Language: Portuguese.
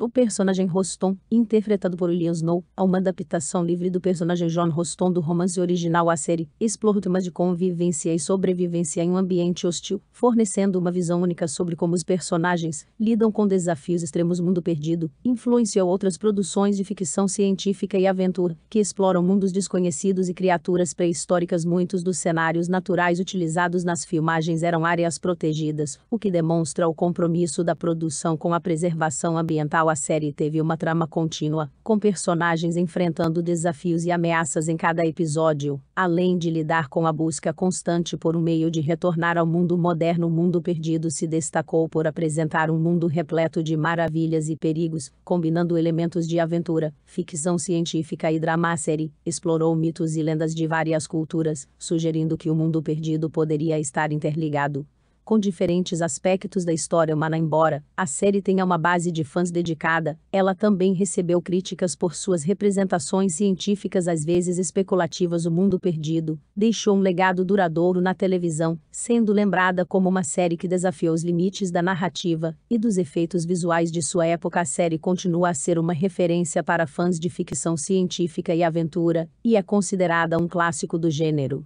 O personagem Roston, interpretado por William Snow, é uma adaptação livre do personagem John Roston do romance original à série, explora temas de convivência e sobrevivência em um ambiente hostil, fornecendo uma visão única sobre como os personagens lidam com desafios extremos mundo perdido, influenciou outras produções de ficção científica e aventura, que exploram mundos desconhecidos e criaturas pré-históricas. Muitos dos cenários naturais utilizados nas filmagens eram áreas protegidas, o que demonstra o compromisso da produção com a preservação ambiental a série teve uma trama contínua, com personagens enfrentando desafios e ameaças em cada episódio, além de lidar com a busca constante por um meio de retornar ao mundo moderno. O mundo perdido se destacou por apresentar um mundo repleto de maravilhas e perigos, combinando elementos de aventura, ficção científica e drama. A série explorou mitos e lendas de várias culturas, sugerindo que o mundo perdido poderia estar interligado com diferentes aspectos da história humana. Embora a série tenha uma base de fãs dedicada, ela também recebeu críticas por suas representações científicas às vezes especulativas. O Mundo Perdido deixou um legado duradouro na televisão, sendo lembrada como uma série que desafiou os limites da narrativa e dos efeitos visuais de sua época. A série continua a ser uma referência para fãs de ficção científica e aventura, e é considerada um clássico do gênero.